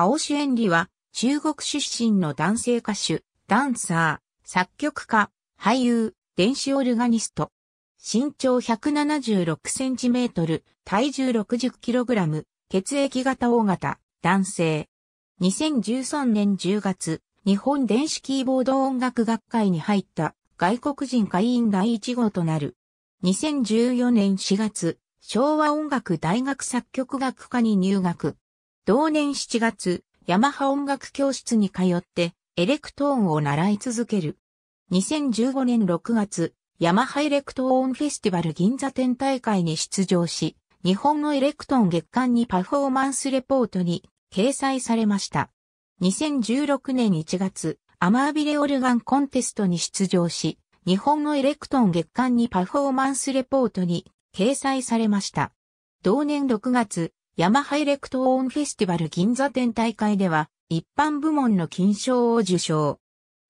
青主演里は、中国出身の男性歌手、ダンサー、作曲家、俳優、電子オルガニスト。身長1 7 6トル、体重6 0ラム、血液型 O 型、男性。2013年10月、日本電子キーボード音楽学会に入った外国人会員第1号となる。2014年4月、昭和音楽大学作曲学科に入学。同年7月、ヤマハ音楽教室に通って、エレクトーンを習い続ける。2015年6月、ヤマハエレクトーンフェスティバル銀座展大会に出場し、日本のエレクトーン月間にパフォーマンスレポートに掲載されました。2016年1月、アマービレオルガンコンテストに出場し、日本のエレクトーン月間にパフォーマンスレポートに掲載されました。同年6月、ヤマハエレクトオーンフェスティバル銀座店大会では、一般部門の金賞を受賞。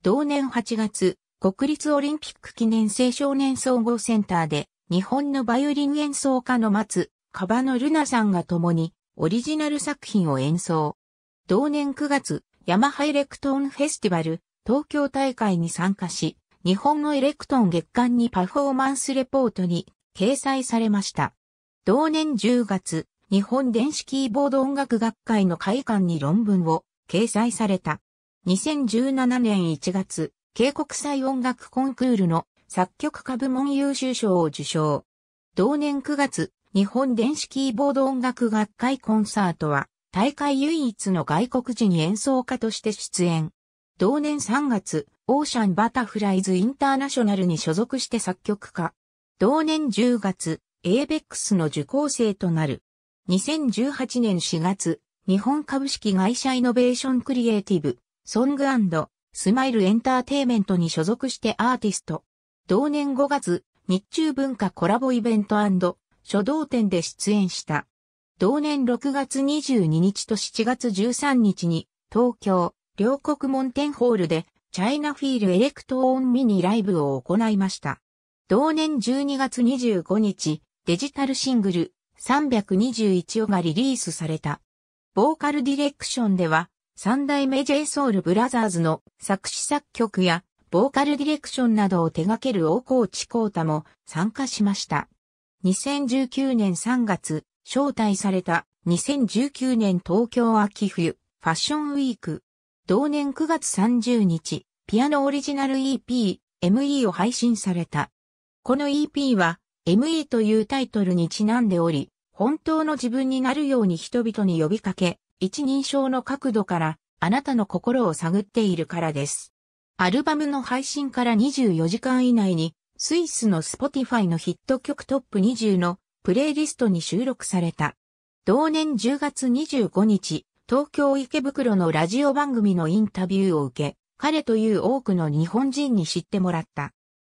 同年8月、国立オリンピック記念青少年総合センターで、日本のバイオリン演奏家の松、カバノルナさんが共に、オリジナル作品を演奏。同年9月、ヤマハエレクトーンフェスティバル、東京大会に参加し、日本のエレクトーン月間にパフォーマンスレポートに掲載されました。同年10月、日本電子キーボード音楽学会の会館に論文を掲載された。2017年1月、慶国際音楽コンクールの作曲家部門優秀賞を受賞。同年9月、日本電子キーボード音楽学会コンサートは、大会唯一の外国人演奏家として出演。同年3月、オーシャンバタフライズインターナショナルに所属して作曲家。同年10月、エーベックスの受講生となる。2018年4月、日本株式会社イノベーションクリエイティブ、ソングスマイルエンターテイメントに所属してアーティスト。同年5月、日中文化コラボイベント書道展で出演した。同年6月22日と7月13日に、東京、両国門店ホールで、チャイナフィールエレクトオンミニライブを行いました。同年12月25日、デジタルシングル、321がリリースされた。ボーカルディレクションでは、三代目 j ソウルブラザーズの作詞作曲や、ボーカルディレクションなどを手掛ける大河内光太も参加しました。2019年3月、招待された2019年東京秋冬ファッションウィーク。同年9月30日、ピアノオリジナル EP、ME を配信された。この EP は ME というタイトルにちなんでおり、本当の自分になるように人々に呼びかけ、一人称の角度からあなたの心を探っているからです。アルバムの配信から24時間以内に、スイスの Spotify のヒット曲トップ20のプレイリストに収録された。同年10月25日、東京池袋のラジオ番組のインタビューを受け、彼という多くの日本人に知ってもらった。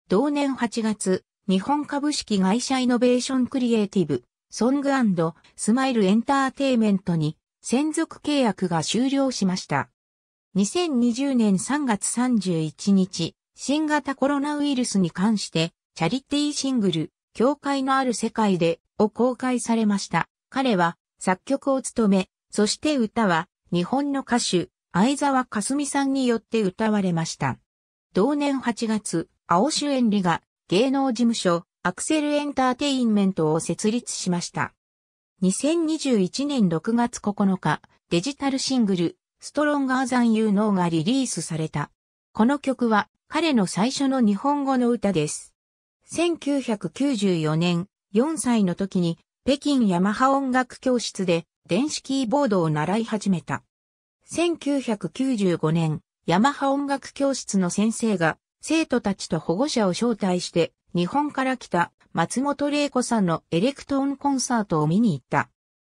同年8月、日本株式会社イノベーションクリエイティブ、ソングスマイルエンターテイメントに専属契約が終了しました。2020年3月31日、新型コロナウイルスに関して、チャリティーシングル、教会のある世界で、を公開されました。彼は、作曲を務め、そして歌は、日本の歌手、相沢かすみさんによって歌われました。同年8月、青主演理が芸能事務所、アクセルエンターテインメントを設立しました。2021年6月9日、デジタルシングル、ストロンガーザンユーノーがリリースされた。この曲は彼の最初の日本語の歌です。1994年、4歳の時に北京ヤマハ音楽教室で電子キーボードを習い始めた。1995年、ヤマハ音楽教室の先生が生徒たちと保護者を招待して、日本から来た松本玲子さんのエレクトーンコンサートを見に行った。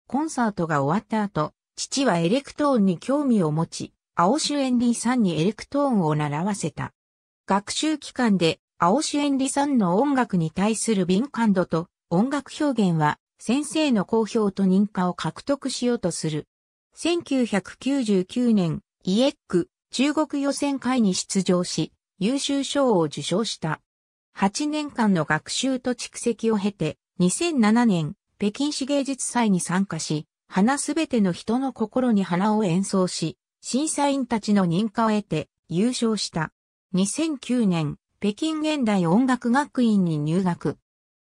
コンサートが終わった後、父はエレクトーンに興味を持ち、青州エンリーさんにエレクトーンを習わせた。学習期間で青州エンリーさんの音楽に対する敏感度と音楽表現は先生の好評と認可を獲得しようとする。1999年、イエック中国予選会に出場し、優秀賞を受賞した。8年間の学習と蓄積を経て、2007年、北京市芸術祭に参加し、花すべての人の心に花を演奏し、審査員たちの認可を得て優勝した。2009年、北京現代音楽学院に入学。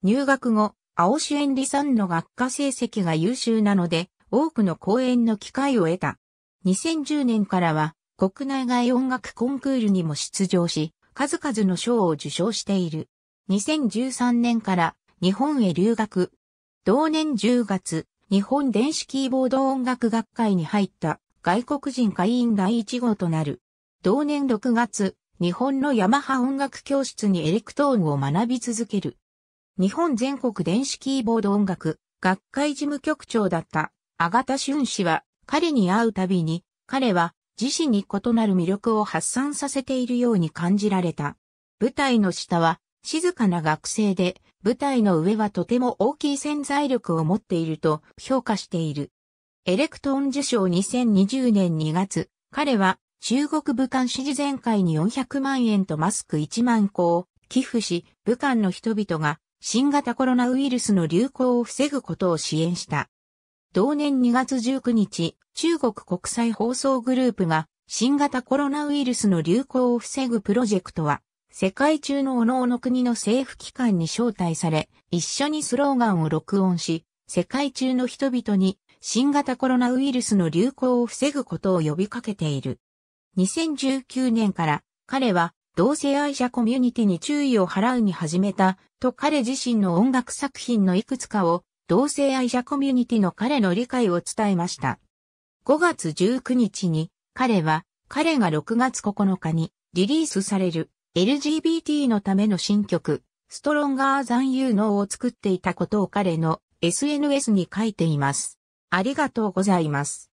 入学後、青主演理さんの学科成績が優秀なので、多くの講演の機会を得た。2010年からは、国内外音楽コンクールにも出場し、数々の賞を受賞している。2013年から日本へ留学。同年10月、日本電子キーボード音楽学会に入った外国人会員第1号となる。同年6月、日本のヤマハ音楽教室にエレクトーンを学び続ける。日本全国電子キーボード音楽学会事務局長だった、あがた俊氏は彼に会うたびに、彼は自身に異なる魅力を発散させているように感じられた。舞台の下は静かな学生で、舞台の上はとても大きい潜在力を持っていると評価している。エレクトーン受賞2020年2月、彼は中国武漢支持全会に400万円とマスク1万個を寄付し、武漢の人々が新型コロナウイルスの流行を防ぐことを支援した。同年2月19日、中国国際放送グループが新型コロナウイルスの流行を防ぐプロジェクトは、世界中の各々国の政府機関に招待され、一緒にスローガンを録音し、世界中の人々に新型コロナウイルスの流行を防ぐことを呼びかけている。2019年から彼は同性愛者コミュニティに注意を払うに始めたと彼自身の音楽作品のいくつかを同性愛者コミュニティの彼の理解を伝えました。5月19日に彼は、彼が6月9日にリリースされる LGBT のための新曲、ストロンガーザンユーノを作っていたことを彼の SNS に書いています。ありがとうございます。